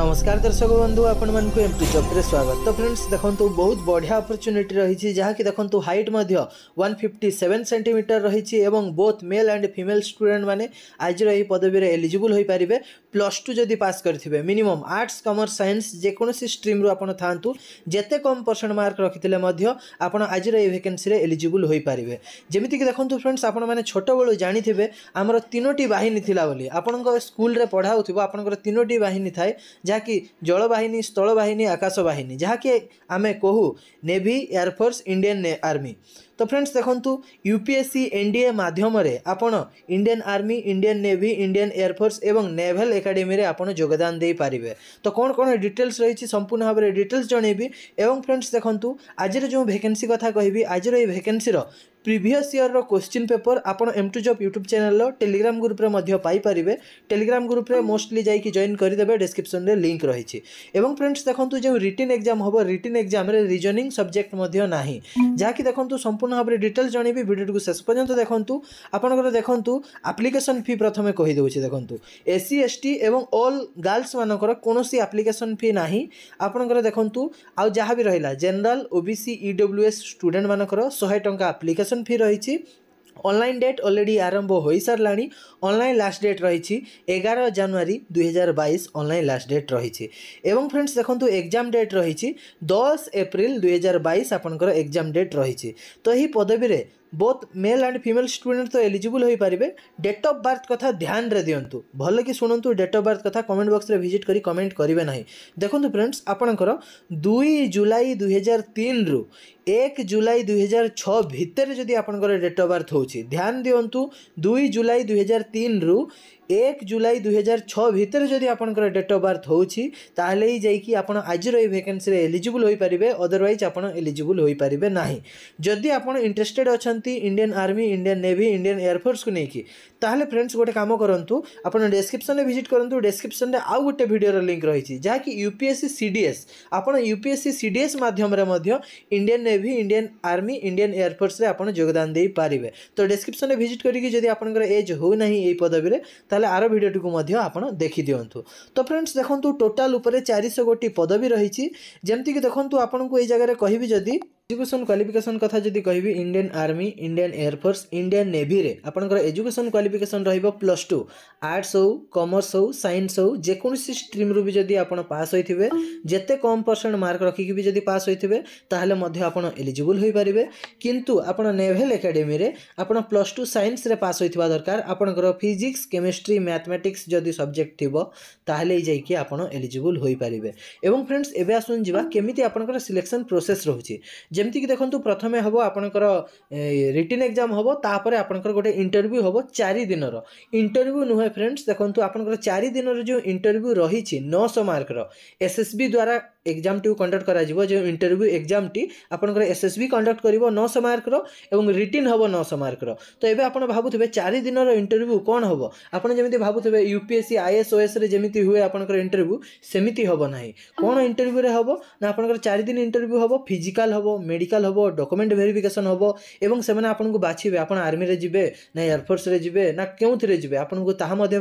নমস্কার দর্শক বন্ধু আপনার এম এমটি জব্রে স্বাগত ফ্রেন্ডস দেখুন বহু বড়িয়া অপরচুনিটি রয়েছে যা কি দেখুন হাইট মধ্য ওয়ান ফিফটি সেভেন সেটিমিটার রয়েছে এবং both male and female student মানে আজর এই পদবীর এলিজিবল হয়ে পে প্লস টু যদি পাস করে মিনিমম আর্টস কমর্স সাইন্স যেকোন রু আপনার থাকুন যেতে কম পরসেন্ট মার্ক রকিলে আপনার আজর এই ভ্যাকেন্সি এলিজিবল হয়ে পে যেমি দেখুন ফ্রেন্ডস আপনার ছোট বেলু জাঁথে আমার তিনোটি বাহিনী লা বলে আপনার স্কুলের পড়াও থাকবে আপনার তিনোটি বাহিনী থাকে ଯାହାକି ଜଳବାହିନୀ ସ୍ଥଳବାହିନୀ ଆକାଶବାହିନୀ ଯାହାକି ଆମେ କହୁ ନେଭି ଏୟାରଫୋର୍ସ ଇଣ୍ଡିଆନ୍ ଆର୍ମି তো ଫ୍ରେଣ୍ଡସ୍ ଦେଖନ୍ତୁ U P S C N D A ମାଧ୍ୟମରେ ଆପଣ Indian army Indian navy Indian air force ଏବଂ ନେଭାଲ ଏକାଡେମୀରେ ଆପଣ ଯୋଗଦାନ ଦେଇପାରିବେ ତ କ'ଣ କ'ଣ ଡିଟେଲ୍ସ ରହିଛି ସମ୍ପୂର୍ଣ୍ଣ ଭାବରେ ଡିଟେଲ୍ସ ଜଣେଇବି ଏବଂ ଫ୍ରେଣ୍ଡସ୍ ଦେଖନ୍ତୁ ଆଜିର ଯେଉଁ ଭେକେନ୍ସି କଥା କହିବି ଆଜିର ଏହି ଭେକେନ୍ସିର ପ୍ରିଭିୟସ୍ ଇୟର୍ର କୋଶ୍ଚିନ୍ ପେପର୍ ଆପଣ ଏମ୍ ଟୁ ଜବ୍ ୟୁଟ୍ୟୁବ୍ ଚ୍ୟାନେଲ୍ର ଟେଲିଗ୍ରାମ୍ ଗ୍ରୁପ୍ରେ ମଧ୍ୟ ପାଇପାରିବେ ଟେଲିଗ୍ରାମ୍ ଗ୍ରୁପ୍ରେ ମୋଷ୍ଟଲି ଯାଇକି ଜଏନ୍ କରିଦେବେ ଡିସ୍କ୍ରିପ୍ସନ୍ରେ ଲିଙ୍କ୍ ରହିଛି ଏବଂ ଫ୍ରେଣ୍ଡସ୍ ଦେଖନ୍ତୁ ଯେଉଁ ରିଟିନ୍ ଏକ୍ଜାମ୍ ହେବ ରିଟିନ୍ ଏକ୍ଜାମ୍ରେ ରିଜନିଂ ସବଜେକ୍ଟ ମଧ୍ୟ ନାହିଁ ଯାହାକି ଦେଖନ୍ତୁ ସମ୍ପୂର୍ଣ୍ଣ সম্পূর্ণ ভাবে ডিটেলস জনাইবি ভিডিওটিকে শেষ পর্যন্ত দেখন্তু আপনার দেখন্তু আপ্লিকেশন ফি প্রথমে কহিদেছি দেখন্তু এসি এসটি এবং অল গার্লস মানকর কোণী আপ্লিকেশন ফি না আপনার দেখন্তু আউ যা বি রহিলা জেনারেল ওবিসি ইডব্লুএস স্টুডেন্ট মানকর শহে টঙ্কা আপ্লিকেশন ফি রয়েছে ଅନଲାଇନ୍ ଡେଟ୍ ଅଲରେଡ଼ି ଆରମ୍ଭ ହୋଇସାରିଲାଣି ଅନଲାଇନ୍ ଲାଷ୍ଟ ଡେଟ୍ ରହିଛି ଏଗାର ଜାନୁଆରୀ ଦୁଇହଜାର ବାଇଶ ଅନଲାଇନ୍ ଲାଷ୍ଟ ଡେଟ୍ ରହିଛି ଏବଂ ଫ୍ରେଣ୍ଡସ୍ ଦେଖନ୍ତୁ ଏକ୍ଜାମ୍ ଡେଟ୍ ରହିଛି ଦଶ ଏପ୍ରିଲ ଦୁଇହଜାର ବାଇଶ ଆପଣଙ୍କର ଏକ୍ଜାମ୍ ଡେଟ୍ ରହିଛି ତ ଏହି ପଦବୀରେ both male and female student ତ ଏଲିଜିବୁଲ୍ ହୋଇପାରିବେ ଡେଟ୍ ଅଫ୍ ବାର୍ଥ କଥା ଧ୍ୟାନରେ ଦିଅନ୍ତୁ ଭଲ କି ଶୁଣନ୍ତୁ ଡେଟ୍ ଅଫ୍ ବାର୍ଥ କଥା କମେଣ୍ଟ ବକ୍ସରେ ଭିଜିଟ୍ କରି କମେଣ୍ଟ କରିବେ ନାହିଁ ଦେଖନ୍ତୁ ଫ୍ରେଣ୍ଡସ୍ ଆପଣଙ୍କର ଦୁଇ ଜୁଲାଇ ଦୁଇହଜାର ତିନିରୁ ଏକ ଜୁଲାଇ ଦୁଇହଜାର ଛଅ ଭିତରେ ଯଦି ଆପଣଙ୍କର ଡେଟ୍ ଅଫ୍ ବାର୍ଥ ହେଉଛି ଧ୍ୟାନ ଦିଅନ୍ତୁ ଦୁଇ ଜୁଲାଇ ଦୁଇହଜାର ତିନିରୁ এক ଜୁଲାଇ ଦୁଇହଜାର ଛଅ ଭିତରେ ଯଦି ଆପଣଙ୍କର ଡେଟ୍ ଅଫ୍ ବାର୍ଥ ହେଉଛି ତାହେଲେ ହିଁ ଯାଇକି ଆପଣ ଆଜିର ଏହି ଭେକେନ୍ସିରେ ଏଲିଜିବୁଲ୍ ହୋଇପାରିବେ ଅଦରୱାଇଜ୍ ଆପଣ ଏଲିଜିବୁଲ୍ ହୋଇପାରିବେ ନାହିଁ ଯଦି ଆପଣ ଇଣ୍ଟରେଷ୍ଟେଡ଼୍ ଅଛନ୍ତି Indian army Indian navy Indian ଏୟାରଫୋର୍ସକୁ ନେଇକି ତାହେଲେ ଫ୍ରେଣ୍ଡସ୍ ଗୋଟେ କାମ କରନ୍ତୁ ଆପଣ ଡେସ୍କ୍ରିପ୍ସନ୍ରେ ଭିଜିଟ୍ କରନ୍ତୁ ଡେସ୍କ୍ରିପ୍ସନ୍ରେ ଆଉ ଗୋଟେ ଭିଡ଼ିଓର ଲିଙ୍କ୍ ରହିଛି ଯାହାକି U P S C C D S ଆପଣ U P S C C D S ମାଧ୍ୟମରେ ମଧ୍ୟ Indian navy Indian army Indian ଏୟାରଫୋର୍ସରେ ଆପଣ ଯୋଗଦାନ ଦେଇପାରିବେ ତ ଡେସ୍କ୍ରିପ୍ସନ୍ରେ ଭିଜିଟ୍ କରିକି ଯଦି ଆପଣଙ୍କର ଏଜ୍ ହେଉନାହିଁ ଏହି ପଦବୀରେ ତାହେଲେ ତାହେଲେ ଆର ଭିଡ଼ିଓଟିକୁ ମଧ୍ୟ ଆପଣ ଦେଖିଦିଅନ୍ତୁ ତ ଫ୍ରେଣ୍ଡସ୍ ଦେଖନ୍ତୁ ଟୋଟାଲ୍ ଉପରେ ଚାରିଶହ ଗୋଟି ପଦବୀ ରହିଛି ଯେମିତିକି ଦେଖନ୍ତୁ ଆପଣଙ୍କୁ ଏଇ ଜାଗାରେ କହିବି ଯଦି এজুকেশন ক্বালিফিকেশন কথা যদি কহবি Indian army Indian air force Indian নেভিরে আপনার এজুকেশন ক্বালিফিকেশন রহব প্লস টু আর্টস হো কমর্স হো সাইন্স হো যেকোন স্ট্রিম্রু বি যদি আপনার পাস হয়ে যেতে কম পরসেন্ট মার্ক রখিকি বি যদি পাস হয়ে তাহলে আপনার এলিজিবল হয়ে পারে কিন্তু আপনার নেভেল একাডেমি আপনার প্লস টু সাইন্সরে পাস হয়ে দরকার আপনার ফিজিক্স কেমিস্ট্রি ম্যাথমেটিক্স যদি সবজেক্ট থিব তাহলে যাই আপনার এলিজিবল হয়ে পারে এবং ফ্রেন্ডস এবে আসুন যা কেমি আপনার সিলেকশন প্রোসেস রয়েছে ଯେମିତିକି ଦେଖନ୍ତୁ ପ୍ରଥମେ ହେବ ଆପଣଙ୍କର ରିଟିନ୍ ଏକ୍ଜାମ୍ ହେବ ତାପରେ ଆପଣଙ୍କର ଗୋଟେ ଇଣ୍ଟରଭ୍ୟୁ ହେବ ଚାରି ଦିନର ଇଣ୍ଟରଭ୍ୟୁ ନୁହେଁ ଫ୍ରେଣ୍ଡସ୍ ଦେଖନ୍ତୁ ଆପଣଙ୍କର ଚାରି ଦିନର ଯେଉଁ ଇଣ୍ଟରଭ୍ୟୁ ରହିଛି ନଅଶହ ମାର୍କର ଏସ୍ଏସ୍ବି ଦ୍ୱାରା ଏକ୍ଜାମ୍ଟିକୁ କଣ୍ଡକ୍ଟ କରାଯିବ ଯେଉଁ ଇଣ୍ଟରଭ୍ୟୁ ଏକ୍ଜାମ୍ଟି ଆପଣଙ୍କର ଏସ୍ ଏସ୍ ବି କଣ୍ଡକ୍ଟ କରିବ ନଅଶହ ମାର୍କର ଏବଂ ରିଟିନ୍ ହେବ ନଅଶହ ମାର୍କର ତ ଏବେ ଆପଣ ଭାବୁଥିବେ ଚାରି ଦିନର ଇଣ୍ଟରଭ୍ୟୁ କ'ଣ ହେବ ଆପଣ ଯେମିତି ଭାବୁଥିବେ ୟୁ ପି ଏସ୍ ସି ଆଇଏସ୍ଓଏସ୍ରେ ଯେମିତି ହୁଏ ଆପଣଙ୍କର ଇଣ୍ଟରଭ୍ୟୁ ସେମିତି ହେବ ନାହିଁ କ'ଣ ଇଣ୍ଟରଭ୍ୟୁରେ ହେବ ନା ଆପଣଙ୍କର ଚାରି ଦିନ ଇଣ୍ଟରଭ୍ୟୁ ହେବ ଫିଜିକାଲ୍ ହେବ ମେଡ଼ିକାଲ୍ ହେବ ଡକୁମେଣ୍ଟ ଭେରିଫିକେସନ୍ ହେବ ଏବଂ ସେମାନେ ଆପଣଙ୍କୁ ବାଛିବେ ଆପଣ ଆର୍ମିରେ ଯିବେ ନା ଏୟାରଫୋର୍ସରେ ଯିବେ ନା କେଉଁଥିରେ ଯିବେ ଆପଣଙ୍କୁ ତାହା ମଧ୍ୟ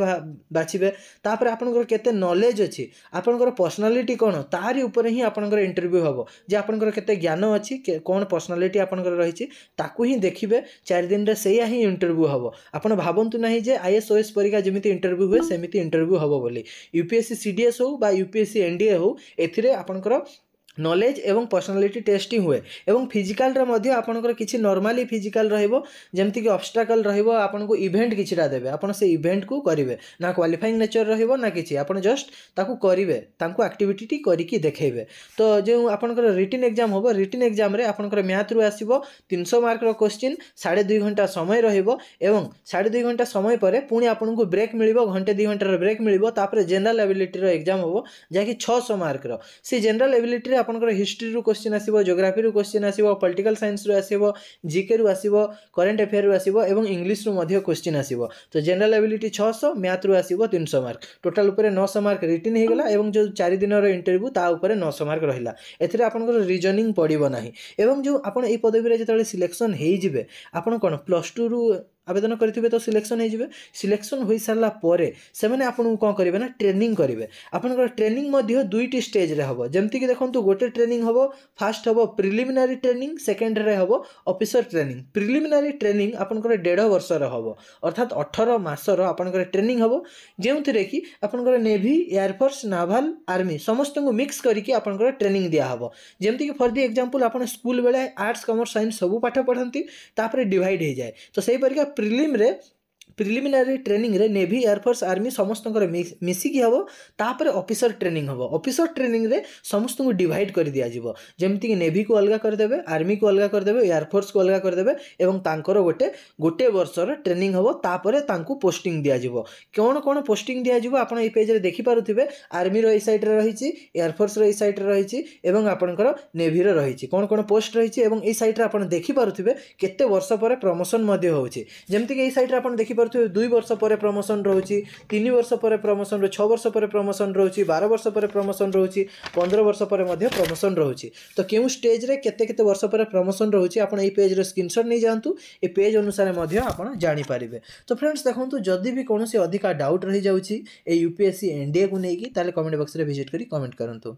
ବାଛିବେ ତାପରେ ଆପଣଙ୍କର କେତେ ନଲେଜ୍ ଅଛି ଆପଣଙ୍କର ପର୍ସନାଲିଟି କ'ଣ ତାହାରି ଉପରେ ଉପରେ ହିଁ ଆପଣଙ୍କର ଇଣ୍ଟରଭ୍ୟୁ ହେବ ଯେ ଆପଣଙ୍କର କେତେ ଜ୍ଞାନ ଅଛି କ'ଣ ପର୍ସନାଲିଟି ଆପଣଙ୍କର ରହିଛି ତାକୁ ହିଁ ଦେଖିବେ ଚାରି ଦିନରେ ସେଇଆ ହିଁ ଇଣ୍ଟରଭ୍ୟୁ ହେବ ଆପଣ ଭାବନ୍ତୁ ନାହିଁ ଯେ ଆଇ ଏସ୍ ଓ ଏସ୍ ପରୀକ୍ଷା ଯେମିତି ଇଣ୍ଟରଭ୍ୟୁ ହୁଏ ସେମିତି ଇଣ୍ଟରଭ୍ୟୁ ହେବ ବୋଲି U P S C C D S ହେଉ ବା U P S C N D A ହେଉ ଏଥିରେ ଆପଣଙ୍କର ନଲେଜ୍ ଏବଂ ପର୍ସନାଲିଟି ଟେଷ୍ଟିଂ ହୁଏ ଏବଂ ଫିଜିକାଲ୍ରେ ମଧ୍ୟ ଆପଣଙ୍କର କିଛି ନର୍ମାଲି ଫିଜିକାଲ୍ ରହିବ ଯେମିତିକି ଅବଷ୍ଟ୍ରାକାଲ୍ ରହିବ ଆପଣଙ୍କୁ ଇଭେଣ୍ଟ କିଛିଟା ଦେବେ ଆପଣ ସେ ଇଭେଣ୍ଟକୁ କରିବେ ନା କ୍ୱାଲିଫାଇଂ ନେଚର୍ ରହିବ ନା କିଛି ଆପଣ ଜଷ୍ଟ ତାକୁ କରିବେ ତାଙ୍କୁ ଆକ୍ଟିଭିଟିଟି କରିକି ଦେଖେଇବେ ତ ଯେଉଁ ଆପଣଙ୍କର ରିଟିନ୍ ଏକ୍ଜାମ୍ ହେବ ରିଟିନ୍ ଏକ୍ଜାମ୍ରେ ଆପଣଙ୍କର ମ୍ୟାଥ୍ରୁ ଆସିବ ତିନିଶହ ମାର୍କର କୋଶ୍ଚିନ୍ ସାଢ଼େ ଦୁଇ ଘଣ୍ଟା ସମୟ ରହିବ ଏବଂ ସାଢ଼େ ଦୁଇ ଘଣ୍ଟା ସମୟ ପରେ ପୁଣି ଆପଣଙ୍କୁ ବ୍ରେକ୍ ମିଳିବ ଘଣ୍ଟେ ଦୁଇ ଘଣ୍ଟାର ବ୍ରେକ୍ ମିଳିବ ତାପରେ ଜେନେରାଲ୍ ଆବିଲିଟିର ଏକ୍ଜାମ୍ ହେବ ଯାହାକି ଛଅଶହ ମାର୍କର ସେ ଜେନେରାଲ୍ ଆବିଲିଟିରେ ଆପଣଙ୍କର ହିଷ୍ଟ୍ରିରୁ କୋଶ୍ଚିନ୍ ଆସିବ ଜୋଗ୍ରାଫିରୁ କୋଶ୍ଚିନ୍ ଆସିବ ପଲିଟିକାଲ୍ ସାଇନ୍ସରୁ ଆସିବ ଜିକେରୁ ଆସିବ କରେଣ୍ଟ ଆଫେୟାରରୁ ଆସିବ ଏବଂ ଇଂଲିଶରୁ ମଧ୍ୟ କୋଶ୍ଚିନ୍ ଆସିବ ତ ଜେନେରାଲ୍ ଆବିଲିଟି ଛଅଶହ ମ୍ୟାଥ୍ରୁ ଆସିବ ତିନିଶହ ମାର୍କ ଟୋଟାଲ୍ ଉପରେ ନଅଶହ ମାର୍କ ରିଟିନ୍ ହୋଇଗଲା ଏବଂ ଯେଉଁ ଚାରି ଦିନର ଇଣ୍ଟରଭ୍ୟୁ ତା ଉପରେ ନଅଶହ ମାର୍କ ରହିଲା ଏଥିରେ ଆପଣଙ୍କର ରିଜନିଂ ପଡ଼ିବ ନାହିଁ ଏବଂ ଯେଉଁ ଆପଣ ଏହି ପଦବୀରେ ଯେତେବେଳେ ସିଲେକ୍ସନ୍ ହୋଇଯିବେ ଆପଣ କ'ଣ ପ୍ଲସ୍ ଟୁରୁ ଆବେଦନ କରିଥିବେ ତ ସିଲେକ୍ସନ୍ ହୋଇଯିବେ ସିଲେକ୍ସନ୍ ହୋଇସାରିଲା ପରେ ସେମାନେ ଆପଣଙ୍କୁ କ'ଣ କରିବେ ନା ଟ୍ରେନିଂ କରିବେ ଆପଣଙ୍କର ଟ୍ରେନିଂ ମଧ୍ୟ ଦୁଇଟି ଷ୍ଟେଜ୍ରେ ହେବ ଯେମିତିକି ଦେଖନ୍ତୁ ଗୋଟେ ଟ୍ରେନିଂ ହେବ ଫାର୍ଷ୍ଟ ହେବ ପ୍ରିଲିମିନାରୀ ଟ୍ରେନିଂ ସେକେଣ୍ଡରେ ହେବ ଅଫିସର ଟ୍ରେନିଂ ପ୍ରିଲିମିନାରୀ ଟ୍ରେନିଂ ଆପଣଙ୍କର ଦେଢ଼ ବର୍ଷର ହେବ ଅର୍ଥାତ୍ ଅଠର ମାସର ଆପଣଙ୍କର ଟ୍ରେନିଂ ହେବ ଯେଉଁଥିରେ କି ଆପଣଙ୍କର ନେଭି ଏୟାରଫୋର୍ସ ନାଭାଲ ଆର୍ମି ସମସ୍ତଙ୍କୁ ମିକ୍ସ କରିକି ଆପଣଙ୍କର ଟ୍ରେନିଂ ଦିଆହେବ ଯେମିତିକି ଫର୍ ଦି ଏକ୍ଜାମ୍ପଲ୍ ଆପଣ ସ୍କୁଲ୍ ବେଳେ ଆର୍ଟ୍ସ କମର୍ସ ସାଇନ୍ସ ସବୁ ପାଠ ପଢ଼ନ୍ତି ତାପରେ ଡିଭାଇଡ଼ ହୋଇଯାଏ ତ ସେହିପରିକା prelimre ପ୍ରିଲିମିନାରୀ ଟ୍ରେନିଂରେ ନେଭି ଏୟାରଫୋର୍ସ ଆର୍ମି ସମସ୍ତଙ୍କର ମିଶିକି ହେବ ତାପରେ ଅଫିସର ଟ୍ରେନିଂ ହେବ ଅଫିସର ଟ୍ରେନିଂରେ ସମସ୍ତଙ୍କୁ ଡିଭାଇଡ଼ କରି ଦିଆଯିବ ଯେମିତିକି ନେଭିକୁ ଅଲଗା କରିଦେବେ ଆର୍ମିକୁ ଅଲଗା କରିଦେବେ ଏୟାରଫୋର୍ସକୁ ଅଲଗା କରିଦେବେ ଏବଂ ତାଙ୍କର ଗୋଟେ ଗୋଟିଏ ବର୍ଷର ଟ୍ରେନିଂ ହେବ ତାପରେ ତାଙ୍କୁ ପୋଷ୍ଟିଂ ଦିଆଯିବ କ'ଣ କ'ଣ ପୋଷ୍ଟିଂ ଦିଆଯିବ ଆପଣ ଏଇ ପେଜ୍ରେ ଦେଖିପାରୁଥିବେ ଆର୍ମିର ଏଇ ସାଇଟ୍ରେ ରହିଛି ଏୟାରଫୋର୍ସର ଏଇ ସାଇଟ୍ରେ ରହିଛି ଏବଂ ଆପଣଙ୍କର ନେଭିର ରହିଛି କ'ଣ କ'ଣ ପୋଷ୍ଟ ରହିଛି ଏବଂ ଏଇ ସାଇଟ୍ରେ ଆପଣ ଦେଖିପାରୁଥିବେ କେତେ ବର୍ଷ ପରେ ପ୍ରମୋସନ୍ ମଧ୍ୟ ହେଉଛି ଯେମିତିକି ଏଇ ସାଇଟ୍ରେ ଆପଣ ଦେଖିପାରୁ ପାରୁଥିବେ ଦୁଇ ବର୍ଷ ପରେ ପ୍ରମୋସନ୍ ରହୁଛି ତିନି ବର୍ଷ ପରେ ପ୍ରମୋସନ୍ ଛଅ ବର୍ଷ ପରେ ପ୍ରମୋସନ୍ ରହୁଛି ବାର ବର୍ଷ ପରେ ପ୍ରମୋସନ୍ ରହୁଛି ପନ୍ଦର ବର୍ଷ ପରେ ମଧ୍ୟ ପ୍ରମୋସନ୍ ରହୁଛି ତ କେଉଁ ଷ୍ଟେଜ୍ରେ କେତେ କେତେ ବର୍ଷ ପରେ ପ୍ରମୋସନ୍ ରହୁଛି ଆପଣ ଏଇ ପେଜ୍ର ସ୍କ୍ରିନ୍ସଟ୍ ନେଇଯାଆନ୍ତୁ ଏ ପେଜ୍ ଅନୁସାରେ ମଧ୍ୟ ଆପଣ ଜାଣିପାରିବେ ତ ଫ୍ରେଣ୍ଡସ୍ ଦେଖନ୍ତୁ ଯଦି ବି କୌଣସି ଅଧିକା ଡାଉଟ୍ ରହିଯାଉଛି ଏଇ U P S C N ଡିଏକୁ ନେଇକି ତାହେଲେ କମେଣ୍ଟ ବକ୍ସରେ ଭିଜିଟ୍ କରି କମେଣ୍ଟ କରନ୍ତୁ